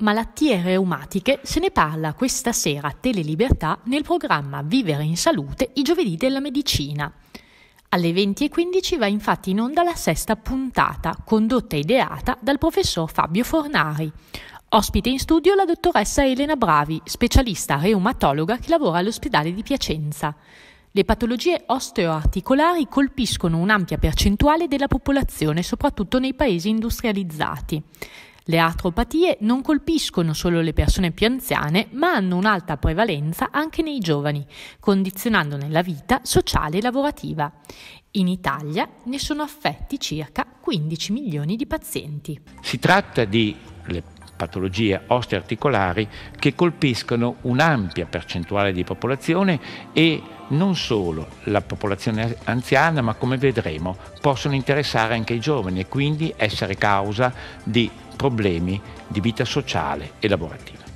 Malattie reumatiche se ne parla questa sera a Telelibertà nel programma Vivere in Salute i giovedì della medicina. Alle 20.15 va infatti in onda la sesta puntata, condotta e ideata dal professor Fabio Fornari. Ospite in studio la dottoressa Elena Bravi, specialista reumatologa che lavora all'ospedale di Piacenza. Le patologie osteoarticolari colpiscono un'ampia percentuale della popolazione, soprattutto nei paesi industrializzati. Le atropatie non colpiscono solo le persone più anziane, ma hanno un'alta prevalenza anche nei giovani, condizionandone la vita sociale e lavorativa. In Italia ne sono affetti circa 15 milioni di pazienti. Si tratta di patologie osteoarticolari che colpiscono un'ampia percentuale di popolazione e non solo la popolazione anziana, ma come vedremo possono interessare anche i giovani e quindi essere causa di problemi di vita sociale e lavorativa.